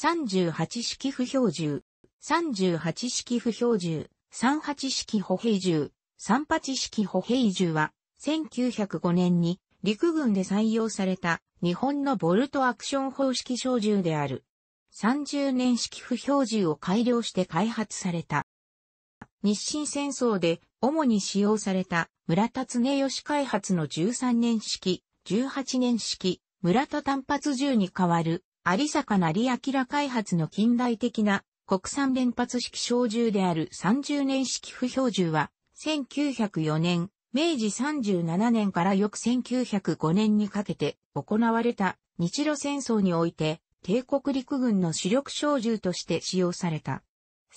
38式不標銃、38式不標銃、38式歩兵銃、38式歩兵銃は、1905年に陸軍で採用された日本のボルトアクション方式小銃である。30年式不標銃を改良して開発された。日清戦争で主に使用された村田常吉開発の13年式、18年式、村田単発銃に代わる有坂成明開発の近代的な国産連発式小銃である30年式不標銃は、1904年、明治37年から翌1905年にかけて行われた日露戦争において、帝国陸軍の主力小銃として使用された。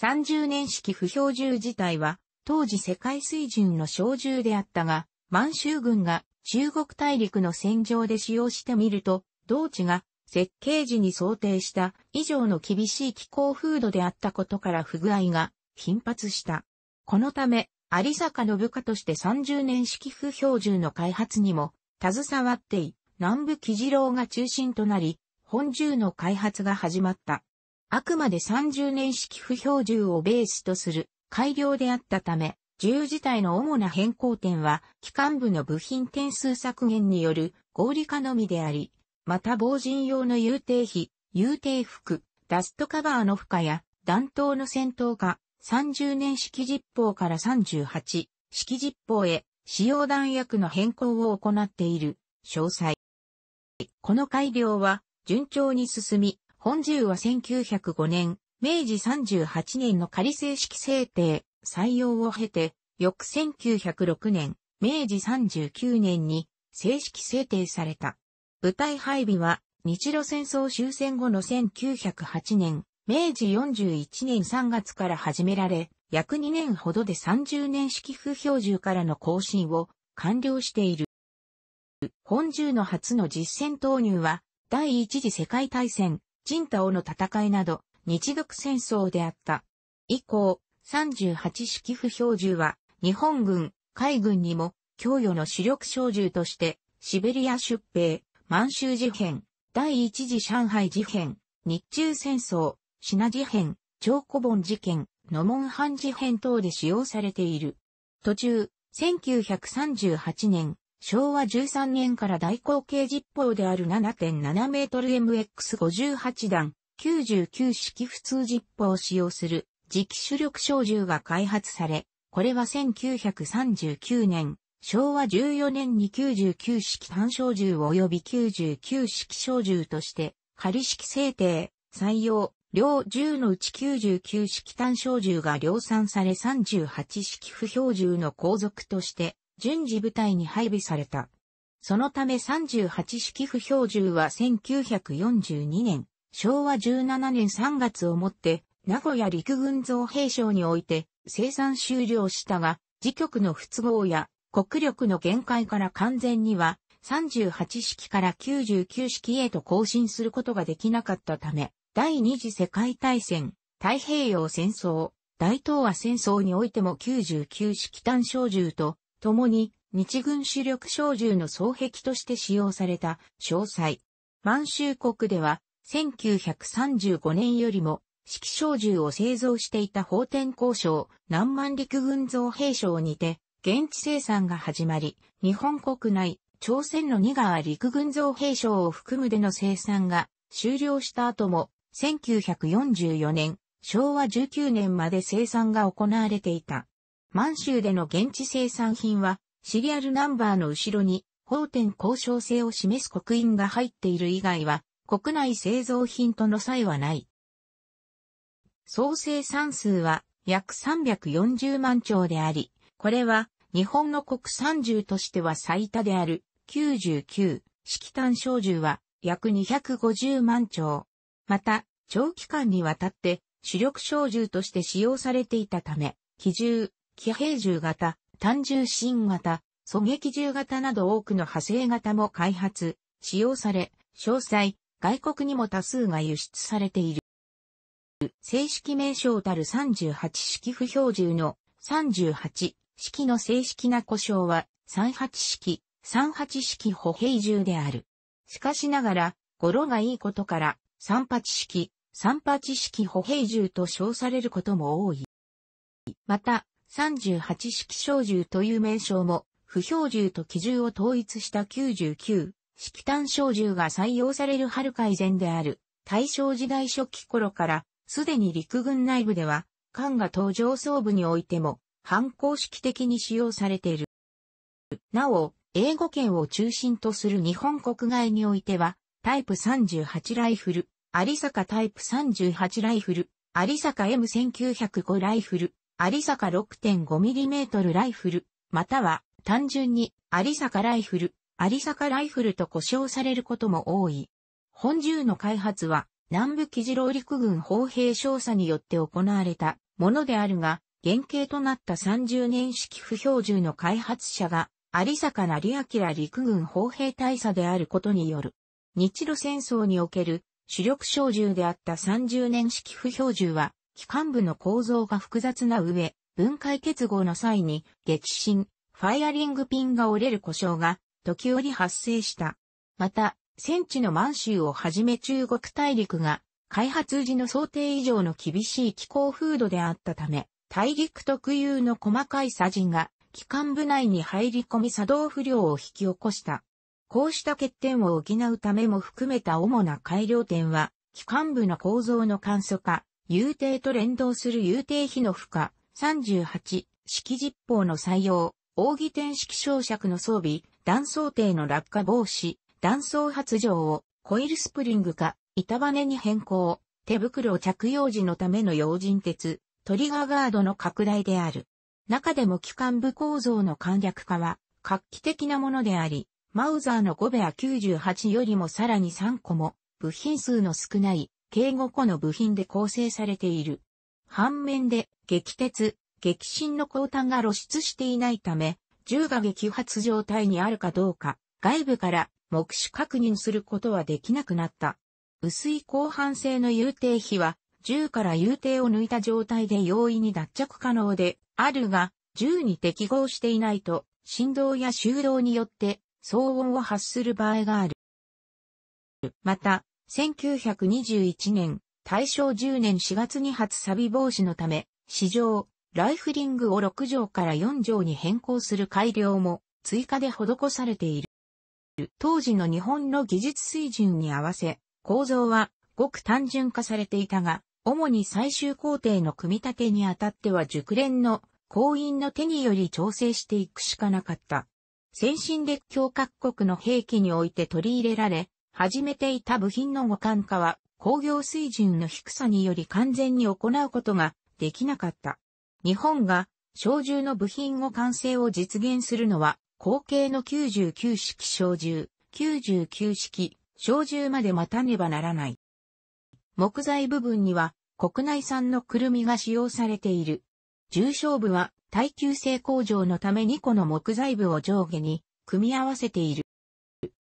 30年式不標銃自体は、当時世界水準の小銃であったが、満州軍が中国大陸の戦場で使用してみると、同地が設計時に想定した以上の厳しい気候風土であったことから不具合が頻発した。このため、有坂の部下として30年式不標準の開発にも携わってい、南部木次郎が中心となり、本銃の開発が始まった。あくまで30年式不標銃をベースとする改良であったため、銃自体の主な変更点は、機関部の部品点数削減による合理化のみであり、また防塵用の遊艇費、遊艇服、ダストカバーの負荷や、弾頭の戦闘化、30年式実砲から38式実砲へ、使用弾薬の変更を行っている、詳細。この改良は、順調に進み、本銃は1905年、明治38年の仮正式制定、採用を経て、翌1906年、明治39年に正式制定された。部隊配備は、日露戦争終戦後の1908年、明治41年3月から始められ、約2年ほどで30年式不標準からの更新を完了している。本銃の初の実戦投入は、第一次世界大戦、ジ太王の戦いなど、日独戦争であった。以降、38式不標準は、日本軍、海軍にも、供与の主力小銃として、シベリア出兵、満州事変、第一次上海事変、日中戦争、品事変、超古本事件、野門藩事変等で使用されている。途中、1938年、昭和13年から大口径実砲である7.7メートル MX58 弾、99式普通実砲を使用する磁気主力小銃が開発され、これは1939年、昭和14年に99式単小銃及び99式小銃として、仮式制定、採用、両銃のうち99式単小銃が量産され38式不標銃の後続として、順次部隊に配備された。そのため38式不標銃は1942年、昭和17年3月をもって、名古屋陸軍造兵省において生産終了したが、時局の不都合や国力の限界から完全には38式から99式へと更新することができなかったため、第二次世界大戦、太平洋戦争、大東亜戦争においても99式単小銃と、共に日軍主力小銃の双壁として使用された詳細。満州国では1935年よりも式小銃を製造していた法典交渉南万陸軍造兵廠にて現地生産が始まり、日本国内、朝鮮の二川陸軍造兵省を含むでの生産が終了した後も、1944年、昭和19年まで生産が行われていた。満州での現地生産品は、シリアルナンバーの後ろに、法典交渉性を示す刻印が入っている以外は、国内製造品との差異はない。総生産数は約340万丁であり、これは日本の国産銃としては最多である99式単小銃は約250万丁。また、長期間にわたって主力小銃として使用されていたため、機銃、機兵銃型、単銃新型、狙撃銃型など多くの派生型も開発、使用され、詳細、外国にも多数が輸出されている。正式名称たる38式不標銃の38式の正式な呼称は、三八式、三八式歩兵銃である。しかしながら、語呂がいいことから、三八式、三八式歩兵銃と称されることも多い。また、三十八式小銃という名称も、不標銃と機銃を統一した九十九、式単小銃が採用される春改善である、大正時代初期頃から、すでに陸軍内部では、艦が登場装部においても、反抗式的に使用されている。なお、英語圏を中心とする日本国外においては、タイプ38ライフル、有坂タイプ38ライフル、有坂 M1905 ライフル、有坂 6.5mm ライフル、または単純に有坂ライフル、有坂ライフルと呼称されることも多い。本銃の開発は南部記事郎陸軍砲兵少佐によって行われたものであるが、原型となった30年式不標銃の開発者が、有坂成明陸軍砲兵大佐であることによる。日露戦争における主力小銃であった30年式不標銃は、機関部の構造が複雑な上、分解結合の際に激震、ファイアリングピンが折れる故障が時折発生した。また、戦地の満州をはじめ中国大陸が開発時の想定以上の厳しい気候風土であったため、大陸特有の細かい砂塵が、機関部内に入り込み作動不良を引き起こした。こうした欠点を補うためも含めた主な改良点は、機関部の構造の簡素化、有定と連動する有定比の負荷、38、式実法の採用、扇点式焼灼の装備、断層底の落下防止、断層発情をコイルスプリング化、板バネに変更、手袋着用時のための用心鉄、トリガーガードの拡大である。中でも機関部構造の簡略化は画期的なものであり、マウザーの5ベア98よりもさらに3個も部品数の少ない計5個の部品で構成されている。反面で激鉄、激震の鋼炭が露出していないため、銃が激発状態にあるかどうか、外部から目視確認することはできなくなった。薄い広範性の有定比は銃から遊艇を抜いた状態で容易に脱着可能であるが、銃に適合していないと、振動や収動によって騒音を発する場合がある。また、1921年、大正10年4月に発錆防止のため、市場、ライフリングを6畳から4畳に変更する改良も追加で施されている。当時の日本の技術水準に合わせ、構造はごく単純化されていたが、主に最終工程の組み立てにあたっては熟練の行員の手により調整していくしかなかった。先進列強各国の兵器において取り入れられ、始めていた部品の互換化は工業水準の低さにより完全に行うことができなかった。日本が小銃の部品を完成を実現するのは、後継の99式小銃、99式小銃まで待たねばならない。木材部分には国内産のくるみが使用されている。重症部は耐久性向上のため2個の木材部を上下に組み合わせている。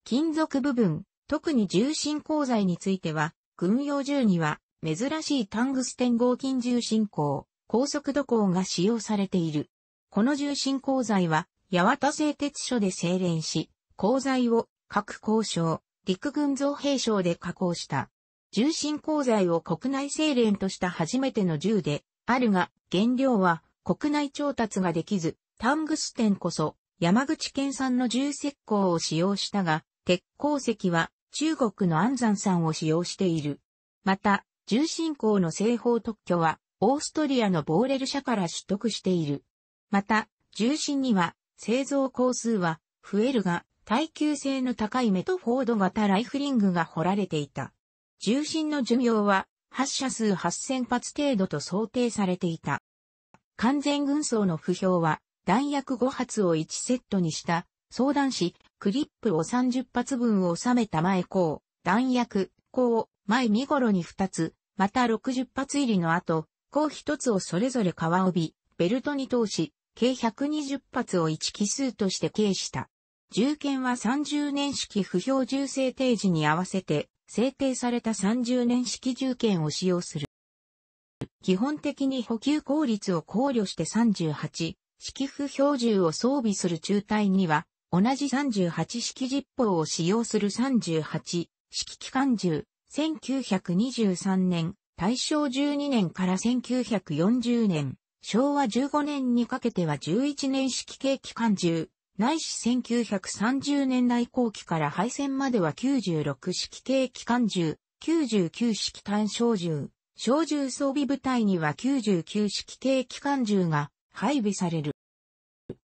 金属部分、特に重心鋼材については、軍用銃には珍しいタングステン合金重心鋼、高速度鋼が使用されている。この重心鋼材は、八幡製鉄所で精錬し、鋼材を各交渉、陸軍造兵廠で加工した。重心鋼材を国内精錬とした初めての銃で、あるが、原料は国内調達ができず、タングステンこそ山口県産の銃石膏を使用したが、鉄鉱石は中国の安山産を使用している。また、重心鋼の製法特許は、オーストリアのボーレル社から取得している。また、重心には、製造工数は増えるが、耐久性の高いメトフォード型ライフリングが掘られていた。重心の寿命は発射数8000発程度と想定されていた。完全軍装の不評は弾薬5発を1セットにした相談し、クリップを30発分収めた前項、弾薬、項を前身頃に2つ、また60発入りの後、項1つをそれぞれ皮帯、ベルトに通し、計120発を1奇数として計した。銃剣は30年式不評銃制定時に合わせて制定された30年式銃剣を使用する。基本的に補給効率を考慮して38式不標銃を装備する中隊には、同じ38式実砲を使用する38式機関銃、1923年、大正12年から1940年、昭和15年にかけては11年式系機関銃、ないし1930年代後期から敗戦までは96式軽機関銃、99式単小銃、小銃装備部隊には99式軽機関銃が配備される。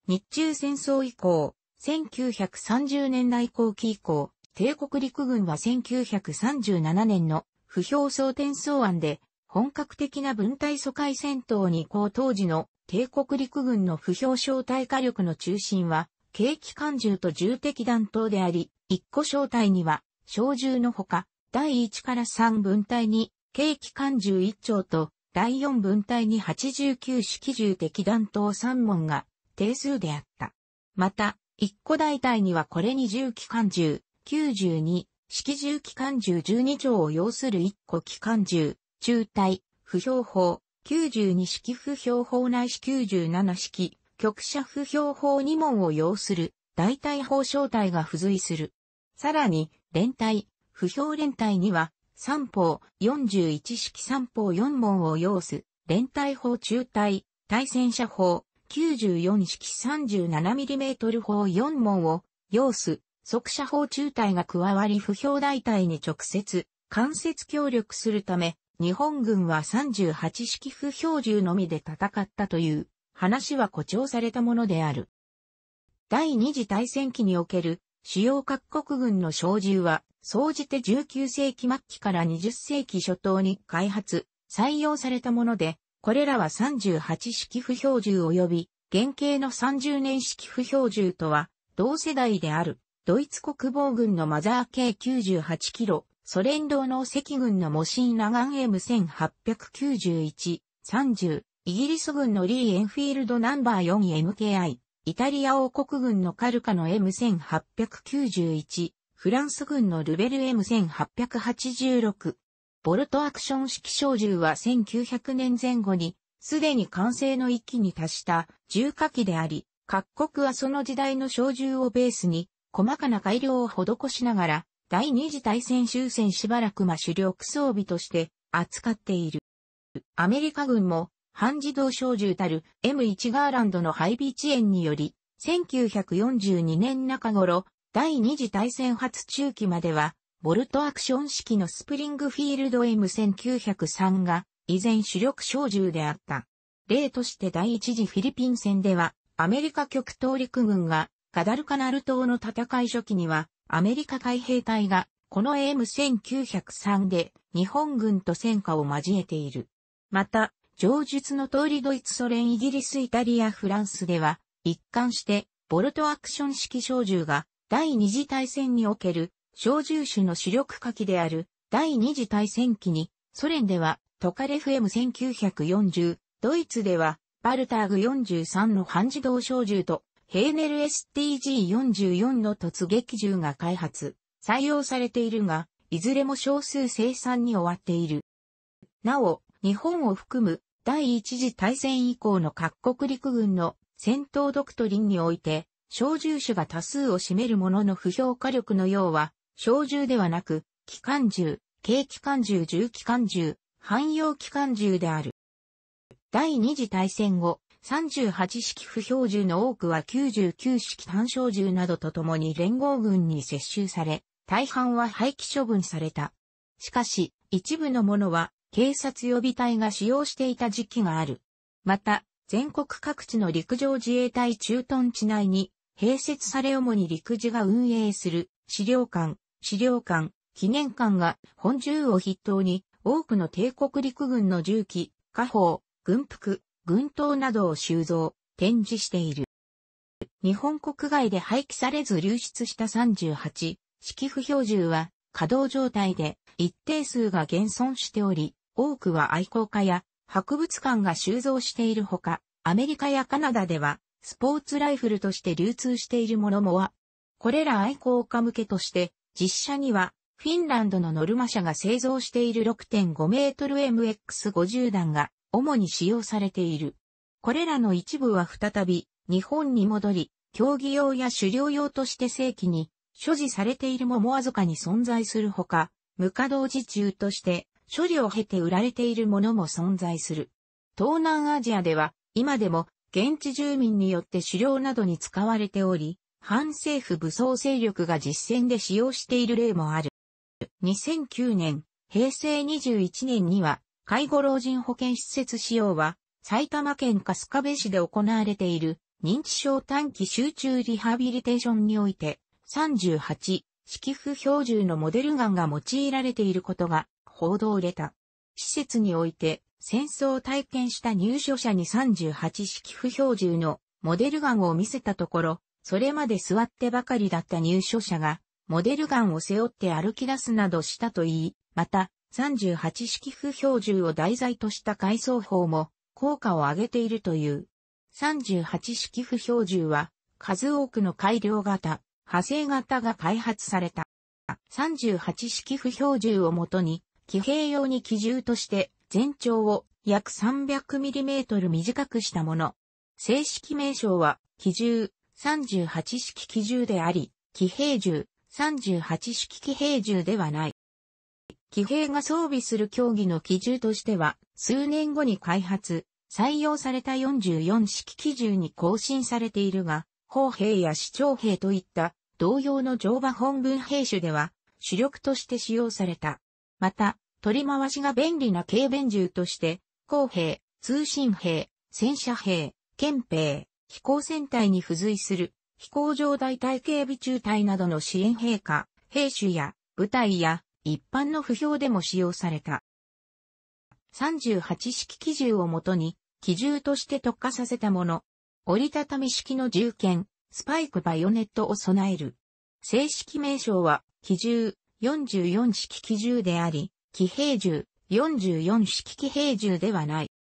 日中戦争以降、1930年代後期以降、帝国陸軍は1937年の不評争点争案で本格的な分隊疎開戦闘にこう当時の帝国陸軍の不評小隊火力の中心は軽機関銃と銃敵弾頭であり、一個小隊には、小銃のほか、第1から3分隊に、軽機関銃1丁と、第4分隊に89式銃敵弾頭3門が、定数であった。また、一個大隊にはこれに銃機関銃、92、式銃機関銃12丁を要する一個機関銃、中隊、不標砲、92式不標砲内九97式、局射不評法2問を要する代替法小体が付随する。さらに、連帯、不評連帯には、三法41式三法4問を要す、連帯法中隊、対戦車法94式 37mm 法4問を要す、即射法中隊が加わり不評代替に直接、間接協力するため、日本軍は38式不評銃のみで戦ったという。話は誇張されたものである。第二次大戦期における主要各国軍の小銃は、総じて19世紀末期から20世紀初頭に開発、採用されたもので、これらは38式不標銃及び、原型の30年式不標銃とは、同世代である、ドイツ国防軍のマザー系98キロ、ソ連道の赤軍のモシンラガン M1891、30、イギリス軍のリー・エンフィールドナンバー 4MKI、イタリア王国軍のカルカの M1891、フランス軍のルベル M1886。ボルトアクション式小銃は1900年前後に、すでに完成の域に達した重火器であり、各国はその時代の小銃をベースに、細かな改良を施しながら、第二次大戦終戦しばらくま主力装備として扱っている。アメリカ軍も半自動小銃たる M1 ガーランドの配備遅延により、1942年中頃、第二次大戦初中期までは、ボルトアクション式のスプリングフィールド M1903 が、依然主力小銃であった。例として第一次フィリピン戦では、アメリカ極東陸軍が、ガダルカナル島の戦い初期には、アメリカ海兵隊が、この m 1 9 0 3で日本軍と戦火を交えている。また、上述の通りドイツソ連イギリスイタリアフランスでは一貫してボルトアクション式小銃が第二次大戦における小銃種の主力火器である第二次大戦期にソ連ではトカレフ M1940 ドイツではバルターグ43の半自動小銃とヘーネル STG44 の突撃銃が開発採用されているがいずれも少数生産に終わっている。なお、日本を含む第一次大戦以降の各国陸軍の戦闘ドクトリンにおいて、小銃種が多数を占めるものの不評火力の要は、小銃ではなく、機関銃、軽機関銃、重機関銃、汎用機関銃である。第二次大戦後、38式不評銃の多くは99式単小銃などとともに連合軍に接収され、大半は廃棄処分された。しかし、一部のものは警察予備隊が使用していた時期がある。また、全国各地の陸上自衛隊駐屯地内に併設され主に陸自が運営する資料館、資料館、記念館が本銃を筆頭に多くの帝国陸軍の銃器、火砲、軍服、軍刀などを収蔵、展示している。日本国外で廃棄されず流出した38式不標銃は稼働状態で一定数が現存しており、多くは愛好家や博物館が収蔵しているほか、アメリカやカナダではスポーツライフルとして流通しているものもは、これら愛好家向けとして、実写にはフィンランドのノルマ社が製造している6.5メートル MX50 弾が主に使用されている。これらの一部は再び日本に戻り、競技用や狩猟用として正規に所持されているももわずかに存在するほか、無稼働時中として処理を経て売られているものも存在する。東南アジアでは、今でも、現地住民によって狩猟などに使われており、反政府武装勢力が実践で使用している例もある。2009年、平成21年には、介護老人保健施設使用は、埼玉県春日部市で行われている、認知症短期集中リハビリテーションにおいて、38、色譜標準のモデルガンが用いられていることが報道れた。施設において戦争を体験した入所者に38式不標銃のモデルガンを見せたところ、それまで座ってばかりだった入所者が、モデルガンを背負って歩き出すなどしたといい、また、38式不標銃を題材とした改装法も効果を上げているという。38式不標銃は数多くの改良型、派生型が開発された。38式不標銃をもとに騎兵用に機銃として全長を約 300mm 短くしたもの。正式名称は、機銃38式機銃であり、騎兵銃38式騎兵銃ではない。騎兵が装備する競技の機銃としては、数年後に開発、採用された44式機銃に更新されているが、砲兵や市長兵といった同様の乗馬本軍兵種では主力として使用された。また、取り回しが便利な軽便銃として、工兵、通信兵、戦車兵、憲兵、飛行船隊に付随する、飛行場大隊警備中隊などの支援兵科、兵種や、部隊や、一般の不評でも使用された。38式機銃をもとに、機銃として特化させたもの。折りたたみ式の銃剣、スパイクバイオネットを備える。正式名称は、機銃、44式機銃であり、騎兵銃、44式騎兵銃ではない。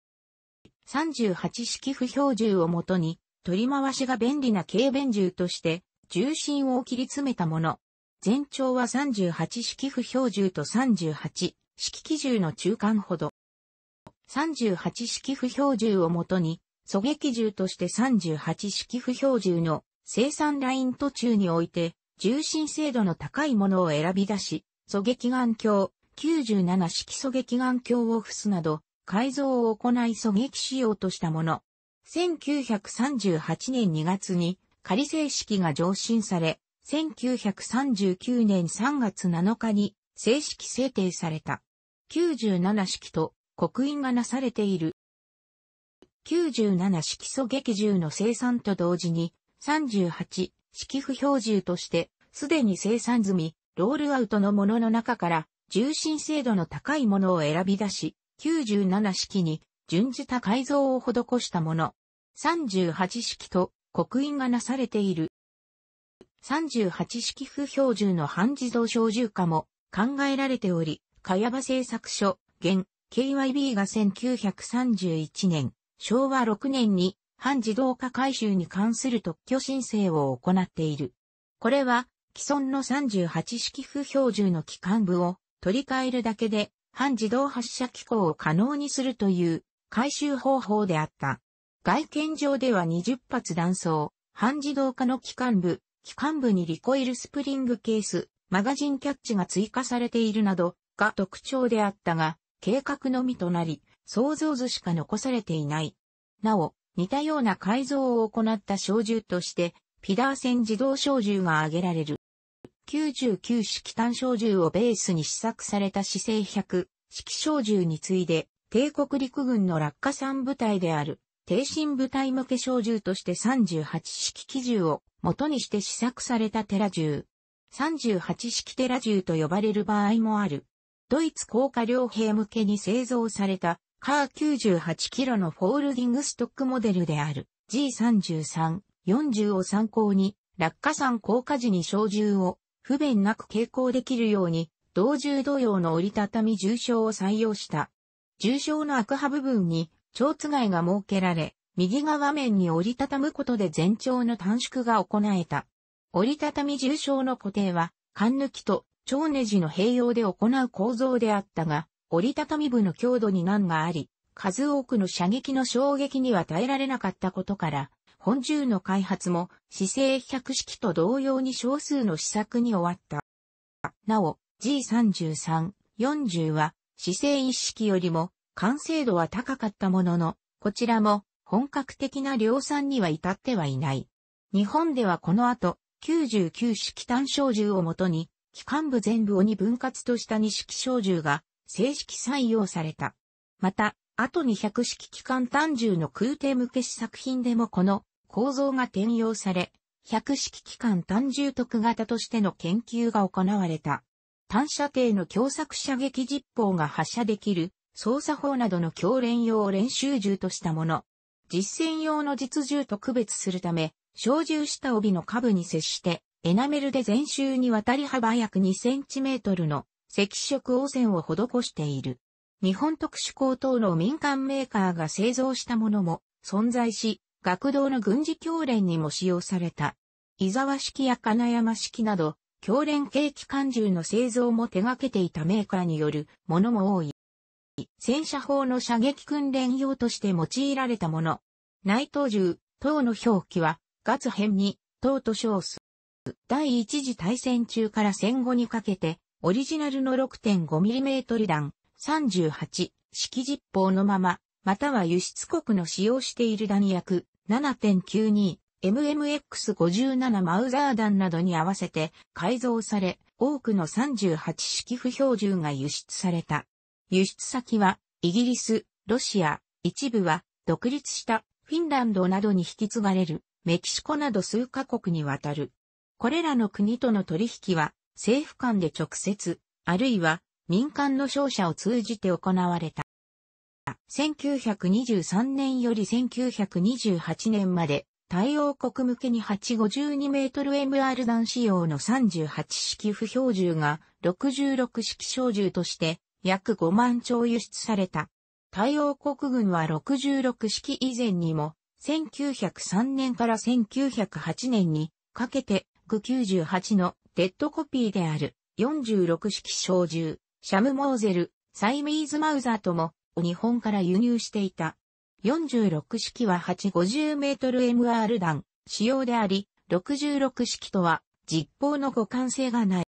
38式不標銃をもとに、取り回しが便利な軽便銃として、重心を切り詰めたもの。全長は38式不標銃と38式機銃の中間ほど。38式不標銃をもとに、狙撃銃として38式不標銃の生産ライン途中において、重心精度の高いものを選び出し、狙撃眼鏡、97式狙撃眼鏡を付すなど、改造を行い狙撃しようとしたもの。1938年2月に仮正式が上申され、1939年3月7日に正式制定された。97式と刻印がなされている。97式狙撃銃の生産と同時に、38式不標準として、すでに生産済み、ロールアウトのものの中から、重心精度の高いものを選び出し、97式に準じた改造を施したもの。38式と刻印がなされている。38式不標準の半自動小銃化も考えられており、やば製作所、現、KYB が1931年、昭和6年に半自動化回収に関する特許申請を行っている。これは、既存の38式不標準の機関部を取り替えるだけで、半自動発射機構を可能にするという回収方法であった。外見上では20発弾倉、半自動化の機関部、機関部にリコイルスプリングケース、マガジンキャッチが追加されているなどが特徴であったが、計画のみとなり、想像図しか残されていない。なお、似たような改造を行った小銃として、ピダーセン自動小銃が挙げられる。99式単小銃をベースに試作された姿勢100式小銃に次いで、帝国陸軍の落下3部隊である、低身部隊向け小銃として38式機銃を元にして試作されたテラ銃。38式テラ銃と呼ばれる場合もある。ドイツ高架両兵向けに製造されたカー98キロのフォールディングストックモデルである G33、40を参考に、落下山降下時に小銃を不便なく携行できるように、同銃同様の折りたたみ重傷を採用した。重傷の悪波部分に、蝶つがいが設けられ、右側面に折りたたむことで全長の短縮が行えた。折りたたみ重傷の固定は、缶抜きと蝶ネジの併用で行う構造であったが、折りたたみ部の強度に難があり、数多くの射撃の衝撃には耐えられなかったことから、本銃の開発も姿勢百式と同様に少数の試作に終わった。なお、G33、40は姿勢一式よりも完成度は高かったものの、こちらも本格的な量産には至ってはいない。日本ではこの後、99式単小銃をもとに、機関部全部を2分割とした2式小銃が正式採用された。また、後に百式機関単銃の空挺向け試作品でもこの構造が転用され、百式機関単銃特型としての研究が行われた。単射程の強作射撃実砲が発射できる操作法などの強練用練習銃としたもの。実践用の実銃と区別するため、小銃下帯の下部に接して、エナメルで全周にわたり幅約2センチメートルの赤色汚染を施している。日本特殊鋼等の民間メーカーが製造したものも存在し、学童の軍事教練にも使用された。伊沢式や金山式など、教練系機関銃の製造も手掛けていたメーカーによるものも多い。戦車砲の射撃訓練用として用いられたもの。内藤銃、等の表記は、月編に、等と称す。第一次大戦中から戦後にかけて、オリジナルの 6.5mm 弾、38、式実砲のまま、または輸出国の使用している弾薬、7.92、MMX57 マウザー弾などに合わせて改造され、多くの38式不標準が輸出された。輸出先は、イギリス、ロシア、一部は、独立したフィンランドなどに引き継がれる、メキシコなど数カ国にわたる。これらの国との取引は、政府間で直接、あるいは民間の商社を通じて行われた。1923年より1928年まで、対応国向けに852メートル MR 弾仕様の38式不標銃が66式小銃として約5万丁輸出された。対応国軍は66式以前にも1903年から1908年にかけて G98 のデッドコピーである46式小銃、シャムモーゼル、サイミーズマウザーとも、日本から輸入していた。46式は8 5 0トル m r 弾、使用であり、66式とは、実砲の互換性がない。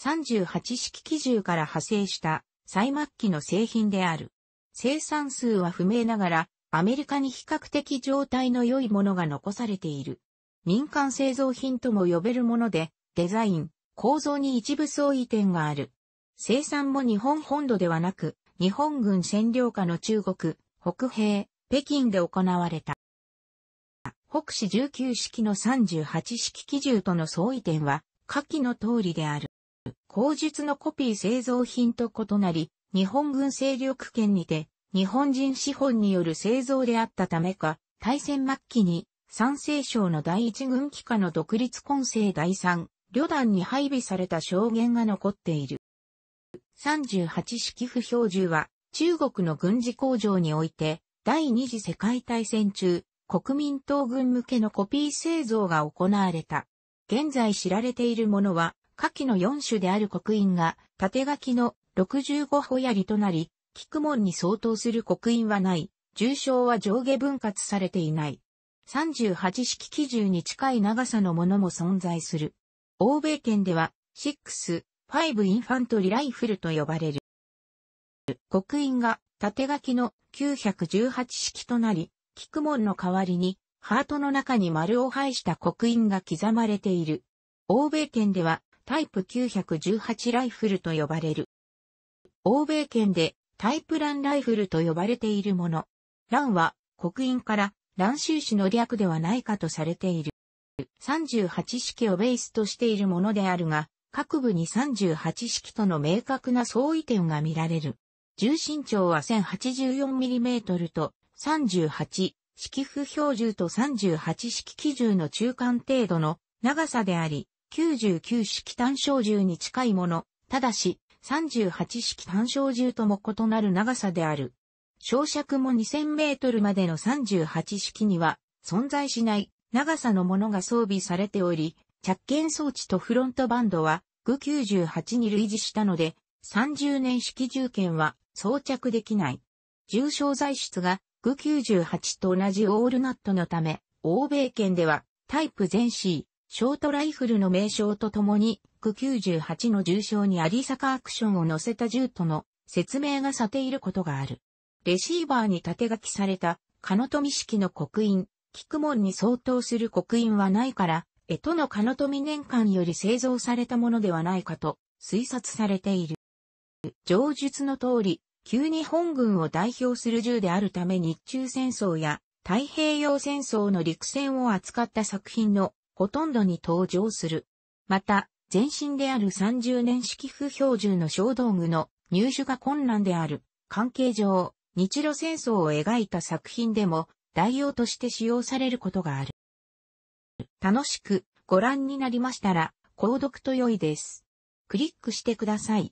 38式機銃から派生した、最末期の製品である。生産数は不明ながら、アメリカに比較的状態の良いものが残されている。民間製造品とも呼べるもので、デザイン、構造に一部相違点がある。生産も日本本土ではなく、日本軍占領下の中国、北平、北京で行われた。北市19式の38式機銃との相違点は、下記の通りである。口述のコピー製造品と異なり、日本軍勢力圏にて、日本人資本による製造であったためか、大戦末期に、山西省の第一軍機下の独立混成第三旅団に配備された証言が残っている。38式不標銃は、中国の軍事工場において、第二次世界大戦中、国民党軍向けのコピー製造が行われた。現在知られているものは、下記の4種である刻印が、縦書きの65歩槍となり、菊門に相当する刻印はない、重症は上下分割されていない。38式基準に近い長さのものも存在する。欧米圏では、6、5インファントリーライフルと呼ばれる。刻印が縦書きの918式となり、菊門の代わりに、ハートの中に丸を配した刻印が刻まれている。欧米圏では、タイプ918ライフルと呼ばれる。欧米圏で、タイプランライフルと呼ばれているもの。ランは、刻印から、乱州市の略ではないかとされている。38式をベースとしているものであるが、各部に38式との明確な相違点が見られる。重心長は 1084mm と38式不標重と38式基準の中間程度の長さであり、99式単小銃に近いもの、ただし、38式単小銃とも異なる長さである。小尺も2000メートルまでの38式には存在しない長さのものが装備されており、着剣装置とフロントバンドは、グ98に類似したので、30年式銃剣は装着できない。重症材質がグ98と同じオールナットのため、欧米圏ではタイプ全 C、ショートライフルの名称とともに、グ98の重症にアリサカアクションを乗せた銃との説明がさていることがある。レシーバーに縦書きされた、カノトミ式の刻印、菊門に相当する刻印はないから、江戸の金富年間より製造されたものではないかと推察されている。上述の通り、旧日本軍を代表する銃であるため日中戦争や太平洋戦争の陸戦を扱った作品のほとんどに登場する。また、前身である30年式不標準の小道具の入手が困難である関係上、日露戦争を描いた作品でも代用として使用されることがある。楽しくご覧になりましたら、購読と良いです。クリックしてください。